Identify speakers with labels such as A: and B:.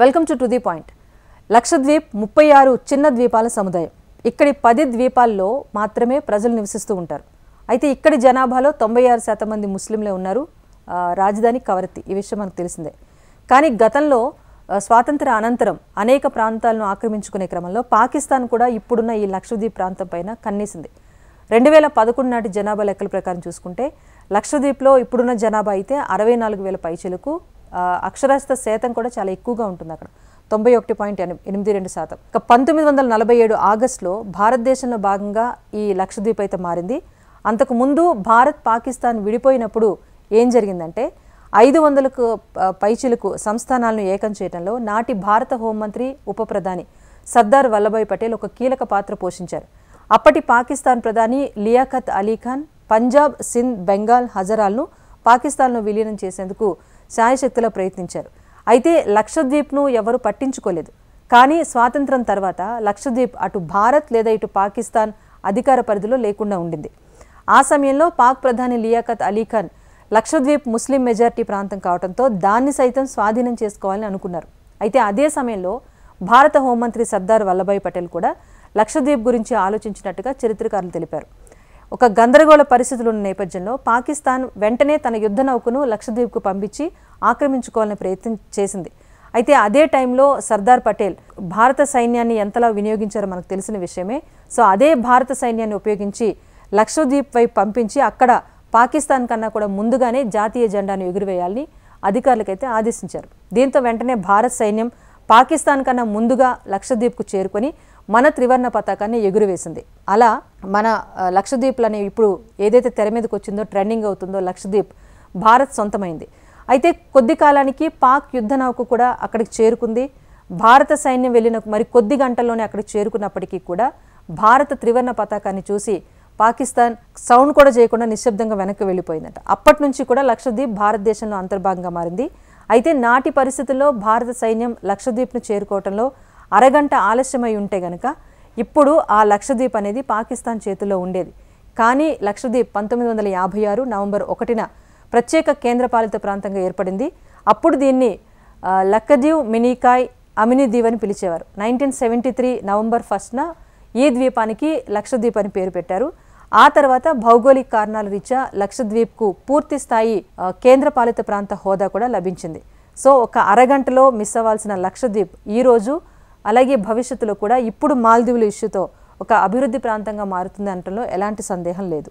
A: welcome to the point Lakshadweep ముప్పై ఆరు చిన్న ద్వీపాల సముదాయం ఇక్కడి పది ద్వీపాల్లో మాత్రమే ప్రజలు నివసిస్తూ ఉంటారు అయితే ఇక్కడి జనాభాలో తొంభై ఆరు శాతం మంది ముస్లింలే ఉన్నారు రాజధాని కవరత్తి ఈ విషయం మనకు తెలిసిందే కానీ గతంలో స్వాతంత్ర అనంతరం అనేక ప్రాంతాలను ఆక్రమించుకునే క్రమంలో పాకిస్తాన్ కూడా ఇప్పుడున్న ఈ లక్షద్వీప్ ప్రాంతం పైన కన్నేసింది రెండు వేల పదకొండు నాటి జనాభా లెక్కల ప్రకారం చూసుకుంటే లక్షద్వీప్లో ఇప్పుడున్న జనాభా అయితే అరవై నాలుగు వేల పైచలకు అక్షరాస్యత శాతం కూడా చాలా ఎక్కువగా ఉంటుంది అక్కడ తొంభై ఒకటి పాయింట్ ఎనిమిది రెండు శాతం ఇక పంతొమ్మిది వందల నలభై ఏడు ఆగస్టులో భారతదేశంలో భాగంగా ఈ లక్షద్వీప్ అయితే మారింది అంతకుముందు భారత్ పాకిస్తాన్ విడిపోయినప్పుడు ఏం జరిగిందంటే ఐదు వందలకు పైచిలకు సంస్థానాలను ఏకం చేయడంలో నాటి భారత హోంమంత్రి ఉప ప్రధాని సర్దార్ వల్లభాయ్ పటేల్ ఒక కీలక పాత్ర పోషించారు అప్పటి పాకిస్తాన్ ప్రధాని లియాఖత్ అలీ ఖాన్ పంజాబ్ సింధ్ బెంగాల్ హజరాలను పాకిస్తాన్లో విలీనం చేసేందుకు శాయశక్తిలో ప్రయత్నించారు అయితే లక్షద్వీప్ను ఎవరు పట్టించుకోలేదు కానీ స్వాతంత్రం తర్వాత లక్షద్వీప్ అటు భారత్ లేదా ఇటు పాకిస్తాన్ అధికార పరిధిలో లేకుండా ఉండింది ఆ సమయంలో పాక్ ప్రధాని లియాఖత్ అలీఖాన్ లక్షద్వీప్ ముస్లిం మెజార్టీ ప్రాంతం కావడంతో దాన్ని సైతం స్వాధీనం చేసుకోవాలని అనుకున్నారు అయితే అదే సమయంలో భారత హోంమంత్రి సర్దార్ వల్లభాయ్ పటేల్ కూడా లక్షద్వీప్ గురించి ఆలోచించినట్టుగా చరిత్రకారులు తెలిపారు ఒక గందరగోళ పరిస్థితులు ఉన్న నేపథ్యంలో పాకిస్తాన్ వెంటనే తన యుద్ధ నౌకను లక్షద్వీప్కు పంపించి ఆక్రమించుకోవాలని ప్రయత్నం చేసింది అయితే అదే టైంలో సర్దార్ పటేల్ భారత సైన్యాన్ని ఎంతలా వినియోగించారో మనకు తెలిసిన విషయమే సో అదే భారత సైన్యాన్ని ఉపయోగించి లక్షద్వీప్ వైపు పంపించి అక్కడ పాకిస్తాన్ కన్నా కూడా ముందుగానే జాతీయ జెండాను ఎగురవేయాలని అధికారులకైతే ఆదేశించారు దీంతో వెంటనే భారత సైన్యం పాకిస్తాన్ కన్నా ముందుగా లక్షద్వీప్కు చేరుకొని మన త్రివర్ణ పతాకాన్ని ఎగురవేసింది అలా మన లక్షద్వీప్లనే ఇప్పుడు ఏదైతే తెర మీదకి వచ్చిందో ట్రెండింగ్ అవుతుందో లక్షద్వీప్ భారత్ సొంతమైంది అయితే కొద్ది కాలానికి పాక్ యుద్ధ నౌక కూడా అక్కడికి చేరుకుంది భారత సైన్యం వెళ్ళిన మరి కొద్ది గంటల్లోనే అక్కడికి చేరుకున్నప్పటికీ కూడా భారత త్రివర్ణ పతాకాన్ని చూసి పాకిస్తాన్ సౌండ్ కూడా చేయకుండా నిశ్శబ్దంగా వెనక్కి వెళ్ళిపోయిందట అప్పటి నుంచి కూడా లక్షద్వీప్ భారతదేశంలో అంతర్భాగంగా మారింది అయితే నాటి పరిస్థితుల్లో భారత సైన్యం లక్షద్వీప్ను చేరుకోవటంలో అరగంట ఆలస్యమై ఉంటే గనక ఇప్పుడు ఆ లక్షద్వీప్ అనేది పాకిస్తాన్ చేతిలో ఉండేది కానీ లక్షద్వీప్ పంతొమ్మిది వందల యాభై ఆరు నవంబర్ ఒకటిన ప్రత్యేక కేంద్రపాలిత ప్రాంతంగా ఏర్పడింది అప్పుడు దీన్ని లక్కదీవ్ మినీకాయ్ అమిని దీవ్ అని పిలిచేవారు నైన్టీన్ సెవెంటీ త్రీ నవంబర్ ఫస్ట్న ఈ ద్వీపానికి లక్షద్వీప్ అని పేరు పెట్టారు ఆ తర్వాత భౌగోళిక కారణాల రీత్యా లక్షద్వీప్కు పూర్తి స్థాయి కేంద్రపాలిత ప్రాంత హోదా కూడా లభించింది సో ఒక అరగంటలో మిస్ అవ్వాల్సిన లక్షద్వీప్ ఈరోజు అలాగే భవిష్యత్తులో కూడా ఇప్పుడు మాల్దీవుల ఇష్యూతో ఒక అభివృద్ధి ప్రాంతంగా మారుతుంది అనటంలో ఎలాంటి సందేహం లేదు